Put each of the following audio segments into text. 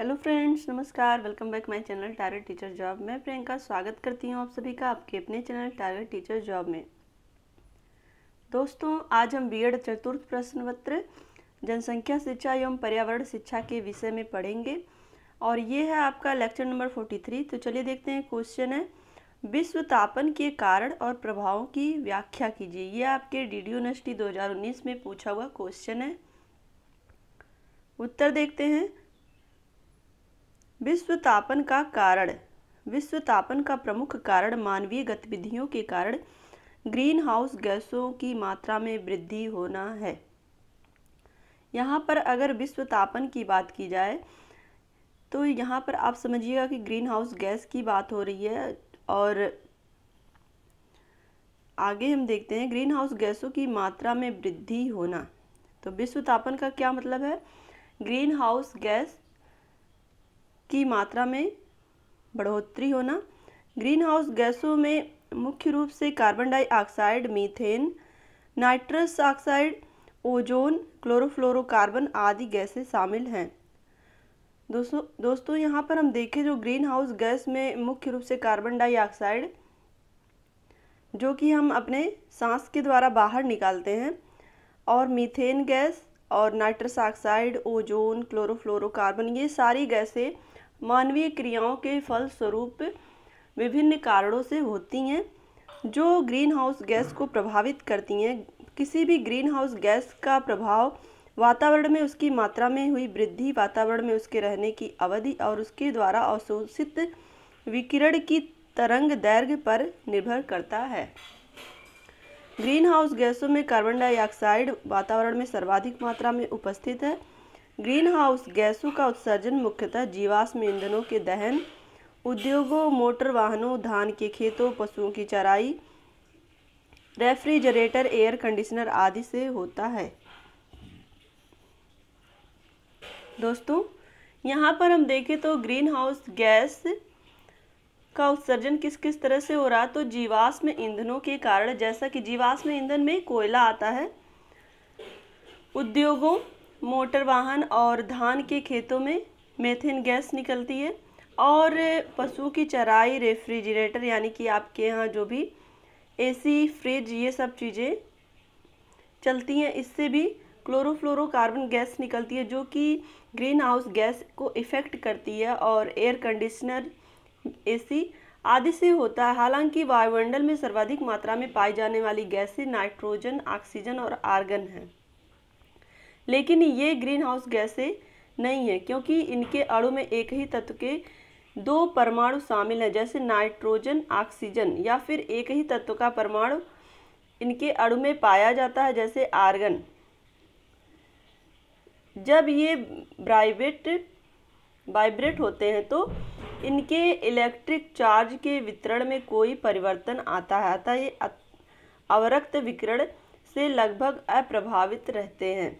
hello friends नमस्कार welcome back my channel target teacher job मैं प्रियंका स्वागत करती हूँ आप सभी का आपके अपने चैनल टारगेट टीचर जॉब में दोस्तों आज हम बीएड चतुर्थ प्रश्न पत्र जनसंख्या शिक्षा एवं पर्यावरण शिक्षा के विषय में पढ़ेंगे और ये है आपका लेक्चर नंबर फोर्टी थ्री तो चलिए देखते हैं क्वेश्चन है विश्व तापन के कारण और प्रभावों की व्याख्या कीजिए ये आपके डी डी यूनिवर्सिटी में पूछा हुआ क्वेश्चन है उत्तर देखते हैं विश्व तापन का कारण विश्व तापन का प्रमुख कारण मानवीय गतिविधियों के कारण ग्रीन हाउस गैसों की मात्रा में वृद्धि होना है यहाँ पर अगर विश्व तापन की बात की जाए तो यहाँ पर आप समझिएगा कि ग्रीन हाउस गैस की बात हो रही है और आगे हम देखते हैं ग्रीन हाउस गैसों की मात्रा में वृद्धि होना तो विश्व तापन का क्या मतलब है ग्रीन हाउस गैस की मात्रा में बढ़ोतरी होना ग्रीन हाउस गैसों में मुख्य रूप से carbon dioxide methane nitrous oxide ozone chlorofluorocarbon आदि गैसें शामिल हैं दोस्तों दोस्तों यहाँ पर हम देखें जो ग्रीन हाउस गैस में मुख्य रूप से कार्बन डाइऑक्साइड जो कि हम अपने सांस के द्वारा बाहर निकालते हैं और मीथेन गैस और नाइट्रस ऑक्साइड ओजोन क्लोरोफ्लोरोकार्बन ये सारी गैसें मानवीय क्रियाओं के फलस्वरूप विभिन्न कारणों से होती हैं जो ग्रीन हाउस गैस को प्रभावित करती हैं किसी भी ग्रीन हाउस गैस का प्रभाव वातावरण में उसकी मात्रा में हुई वृद्धि वातावरण में उसके रहने की अवधि और उसके द्वारा अवशोषित विकिरण की तरंग दैर्घ्य पर निर्भर करता है ग्रीन हाउस गैसों में कार्बन डाइऑक्साइड वातावरण में सर्वाधिक मात्रा में उपस्थित है ग्रीन हाउस गैसों का उत्सर्जन मुख्यतः जीवाश्म ईंधनों के दहन उद्योगों मोटर वाहनों धान के खेतों पशुओं की चराई रेफ्रिजरेटर एयर कंडीशनर आदि से होता है दोस्तों यहाँ पर हम देखें तो ग्रीन हाउस गैस का उत्सर्जन किस किस तरह से हो रहा तो जीवाश्म ईंधनों के कारण जैसा कि जीवाश्म ईंधन में कोयला आता है उद्योगों मोटर वाहन और धान के खेतों में मेथेन गैस निकलती है और पशुओं की चराई रेफ्रिजरेटर यानी कि आपके यहाँ जो भी एसी फ्रिज ये सब चीज़ें चलती हैं इससे भी क्लोरोफ्लोरोकार्बन गैस निकलती है जो कि ग्रीन हाउस गैस को इफ़ेक्ट करती है और एयर कंडीशनर एसी आदि से होता है हालांकि वायुमंडल में सर्वाधिक मात्रा में पाई जाने वाली गैसें नाइट्रोजन ऑक्सीजन और आर्गन हैं लेकिन ये ग्रीन हाउस गैसें नहीं है क्योंकि इनके अड़ु में एक ही तत्व के दो परमाणु शामिल हैं जैसे नाइट्रोजन ऑक्सीजन या फिर एक ही तत्व का परमाणु इनके अड़ु में पाया जाता है जैसे आर्गन जब ये ब्राइवेट वाइब्रेट होते हैं तो इनके इलेक्ट्रिक चार्ज के वितरण में कोई परिवर्तन आता है अतः ये अवरक्त विकरण से लगभग अप्रभावित रहते हैं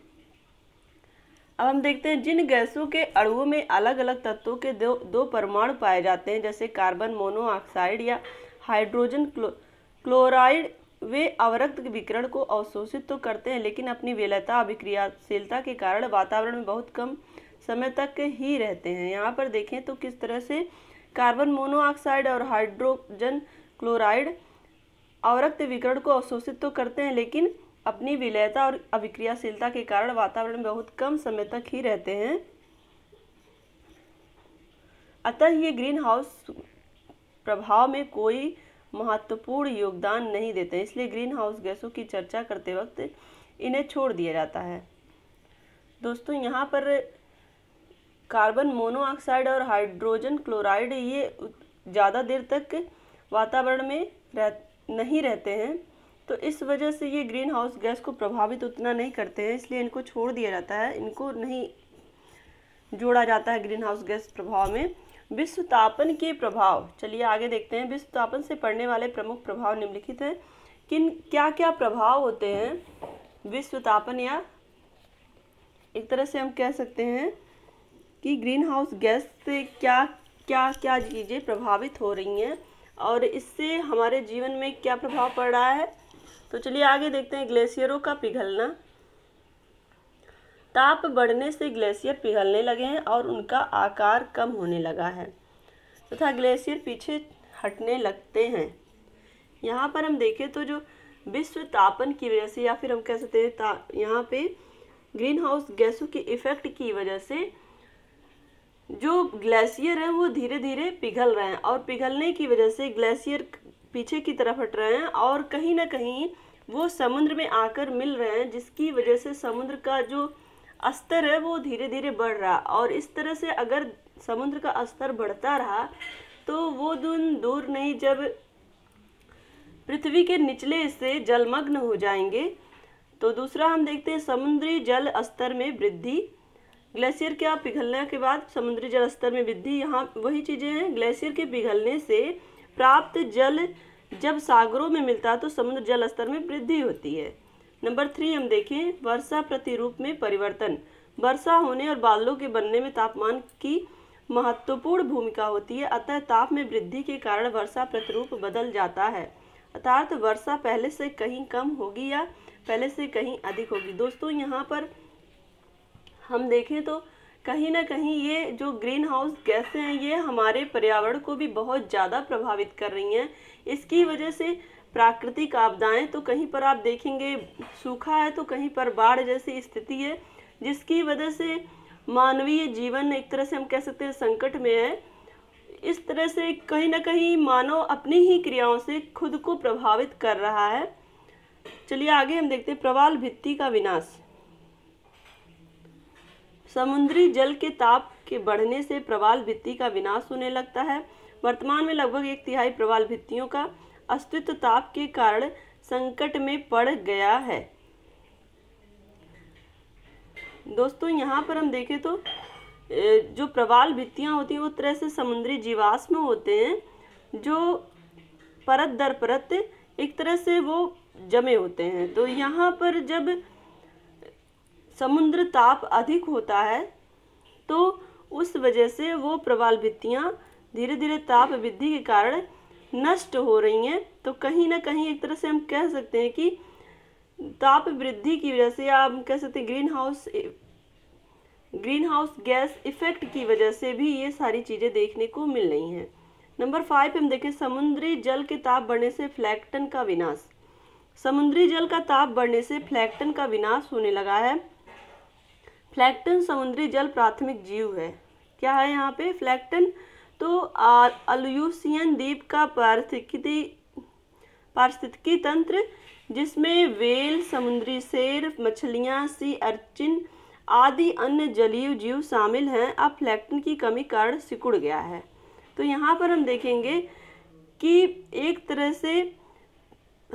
अब हम देखते हैं जिन गैसों के अणुओं में अलग अलग तत्वों के दो दो परमाणु पाए जाते हैं जैसे कार्बन मोनोऑक्साइड या हाइड्रोजन क्लो क्लोराइड वे अवरक्त विकरण को अवशोषित तो करते हैं लेकिन अपनी वेलता अभिक्रियाशीलता के कारण वातावरण में बहुत कम समय तक ही रहते हैं यहाँ पर देखें तो किस तरह से कार्बन मोनोऑक्साइड और हाइड्रोजन क्लोराइड अवरक्त विकरण को अवशोषित तो करते हैं लेकिन अपनी विलयता और अभिक्रियाशीलता के कारण वातावरण में बहुत कम समय तक ही रहते हैं अतः ये ग्रीन हाउस प्रभाव में कोई महत्वपूर्ण योगदान नहीं देते इसलिए ग्रीन हाउस गैसों की चर्चा करते वक्त इन्हें छोड़ दिया जाता है दोस्तों यहाँ पर कार्बन मोनोऑक्साइड और हाइड्रोजन क्लोराइड ये ज़्यादा देर तक वातावरण में रह नहीं रहते हैं तो इस वजह से ये ग्रीन हाउस गैस को प्रभावित उतना नहीं करते हैं इसलिए इनको छोड़ दिया जाता है इनको नहीं जोड़ा जाता है ग्रीन हाउस गैस प्रभाव में विश्व तापन के प्रभाव चलिए आगे देखते हैं विश्व तापन से पड़ने वाले प्रमुख प्रभाव निम्नलिखित हैं किन क्या क्या प्रभाव होते हैं विश्व तापन या एक तरह से हम कह सकते हैं कि ग्रीन हाउस गैस से क्या क्या क्या चीज़ें प्रभावित हो रही हैं और इससे हमारे जीवन में क्या प्रभाव पड़ रहा है तो चलिए आगे देखते हैं ग्लेशियरों का पिघलना ताप बढ़ने से ग्लेशियर पिघलने लगे हैं और उनका आकार कम होने लगा है तथा तो ग्लेशियर पीछे हटने लगते हैं यहाँ पर हम देखें तो जो विश्व तापन की वजह से या फिर हम कह सकते हैं यहाँ पे ग्रीन हाउस गैसों के इफेक्ट की वजह से जो ग्लेशियर हैं वो धीरे धीरे पिघल रहे हैं और पिघलने की वजह से ग्लेशियर पीछे की तरफ हट रहे हैं और कहीं ना कहीं वो समुद्र में आकर मिल रहे हैं जिसकी वजह से समुद्र का जो स्तर है वो धीरे धीरे बढ़ रहा और इस तरह से अगर समुद्र का स्तर बढ़ता रहा तो वो दिन दूर नहीं जब पृथ्वी के निचले हिस्से जलमग्न हो जाएंगे तो दूसरा हम देखते हैं समुद्री जल स्तर में वृद्धि ग्लेशियर के पिघलने के बाद समुद्री जल स्तर में वृद्धि यहाँ वही चीज़ें हैं ग्लेशियर के पिघलने से प्राप्त जल जब सागरों में मिलता है तो समुद्र जल स्तर में वृद्धि होती है नंबर थ्री हम देखें वर्षा प्रतिरूप में परिवर्तन वर्षा होने और बादलों के बनने में तापमान की महत्वपूर्ण भूमिका होती है अतः ताप में वृद्धि के कारण वर्षा प्रतिरूप बदल जाता है अर्थात वर्षा पहले से कहीं कम होगी या पहले से कहीं अधिक होगी दोस्तों यहाँ पर हम देखें तो कहीं ना कहीं ये जो ग्रीन हाउस गैसें हैं ये हमारे पर्यावरण को भी बहुत ज़्यादा प्रभावित कर रही हैं इसकी वजह से प्राकृतिक आपदाएं तो कहीं पर आप देखेंगे सूखा है तो कहीं पर बाढ़ जैसी स्थिति है जिसकी वजह से मानवीय जीवन एक तरह से हम कह सकते हैं संकट में है इस तरह से कहीं ना कहीं मानव अपनी ही क्रियाओं से खुद को प्रभावित कर रहा है चलिए आगे हम देखते हैं प्रवाल भित्ति का विनाश समुद्री जल के ताप के बढ़ने से प्रवाल भित्ति का विनाश होने लगता है वर्तमान में लगभग एक तिहाई प्रवाल भित्तियों का अस्तित्व ताप के कारण संकट में पड़ गया है दोस्तों यहाँ पर हम देखें तो जो प्रवाल भित्तियाँ होती हैं वो तरह से समुद्री जीवाश्म होते हैं जो परत दर परत एक तरह से वो जमे होते हैं तो यहाँ पर जब समुद्र ताप अधिक होता है तो उस वजह से वो प्रवाल भित्तियाँ धीरे धीरे ताप वृद्धि के कारण नष्ट हो रही हैं तो कहीं ना कहीं एक तरह से हम कह सकते हैं कि ताप वृद्धि की वजह से या हम कह सकते हैं greenhouse greenhouse gas effect की वजह से भी ये सारी चीज़ें देखने को मिल रही हैं नंबर फाइव हम देखें समुद्री जल के ताप बढ़ने से फ्लैक्टन का विनाश समुद्री जल का ताप बढ़ने से फ्लैक्टन का विनाश होने लगा है फ्लैक्टन समुद्री जल प्राथमिक जीव है क्या है यहाँ पे फ्लैक्टन तो अलयूसियन द्वीप का पारिस्थिति पारिस्थितिकी तंत्र जिसमें वेल समुद्री शेर मछलियाँ सी अर्चिन आदि अन्य जलीय जीव शामिल हैं अब फ्लैक्टन की कमी कारण सिकुड़ गया है तो यहाँ पर हम देखेंगे कि एक तरह से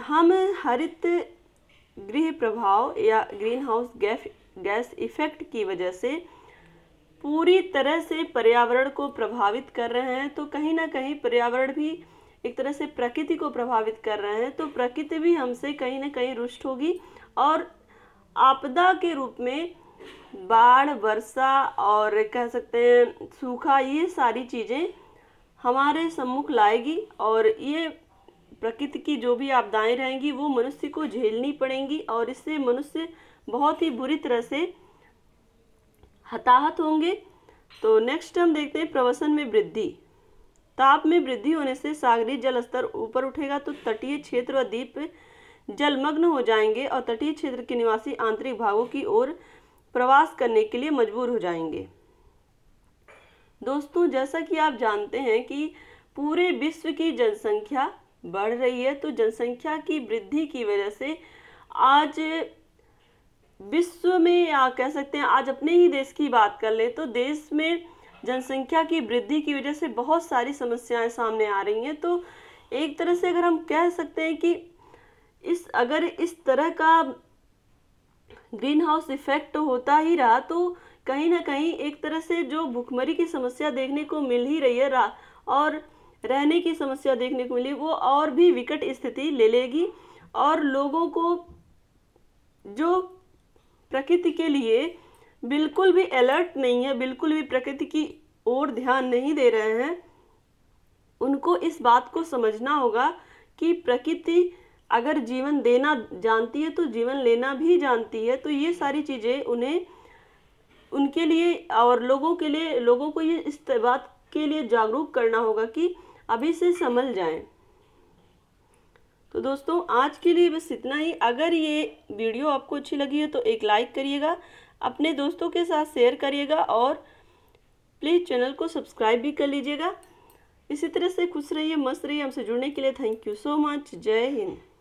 हम हरित गृह प्रभाव या ग्रीन हाउस गैफ गैस इफेक्ट की वजह से पूरी तरह से पर्यावरण को प्रभावित कर रहे हैं तो कहीं ना कहीं पर्यावरण भी एक तरह से प्रकृति को प्रभावित कर रहे हैं तो प्रकृति भी हमसे कहीं ना कहीं रुष्ट होगी और आपदा के रूप में बाढ़ वर्षा और कह सकते हैं सूखा ये सारी चीज़ें हमारे सम्मुख लाएगी और ये प्रकृति की जो भी आपदाएं रहेंगी वो मनुष्य को झेलनी पड़ेंगी और इससे मनुष्य बहुत ही बुरी तरह से हताहत होंगे तो नेक्स्ट हम देखते हैं प्रवसन में वृद्धि ताप में वृद्धि होने से सागरी जल स्तर ऊपर उठेगा तो तटीय क्षेत्र व द्वीप जलमग्न हो जाएंगे और तटीय क्षेत्र के निवासी आंतरिक भागों की ओर प्रवास करने के लिए मजबूर हो जाएंगे दोस्तों जैसा कि आप जानते हैं कि पूरे विश्व की जनसंख्या बढ़ रही है तो जनसंख्या की वृद्धि की वजह से आज विश्व में या कह सकते हैं आज अपने ही देश की बात कर लें तो देश में जनसंख्या की वृद्धि की वजह से बहुत सारी समस्याएं सामने आ रही हैं तो एक तरह से अगर हम कह सकते हैं कि इस अगर इस तरह का ग्रीन हाउस इफेक्ट होता ही रहा तो कहीं ना कहीं एक तरह से जो भुखमरी की समस्या देखने को मिल ही रही है रा, और रहने की समस्या देखने को मिली वो और भी विकट स्थिति ले लेगी और लोगों को जो प्रकृति के लिए बिल्कुल भी अलर्ट नहीं है बिल्कुल भी प्रकृति की ओर ध्यान नहीं दे रहे हैं उनको इस बात को समझना होगा कि प्रकृति अगर जीवन देना जानती है तो जीवन लेना भी जानती है तो ये सारी चीज़ें उन्हें उनके लिए और लोगों के लिए लोगों को ये इस बात के लिए जागरूक करना होगा कि अभी से समझ जाएं तो दोस्तों आज के लिए बस इतना ही अगर ये वीडियो आपको अच्छी लगी है तो एक लाइक करिएगा अपने दोस्तों के साथ शेयर करिएगा और प्लीज़ चैनल को सब्सक्राइब भी कर लीजिएगा इसी तरह से खुश रहिए मस्त रहिए हमसे जुड़ने के लिए थैंक यू सो मच जय हिंद